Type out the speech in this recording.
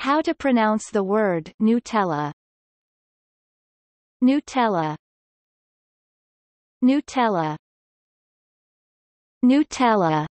How to pronounce the word Nutella Nutella Nutella Nutella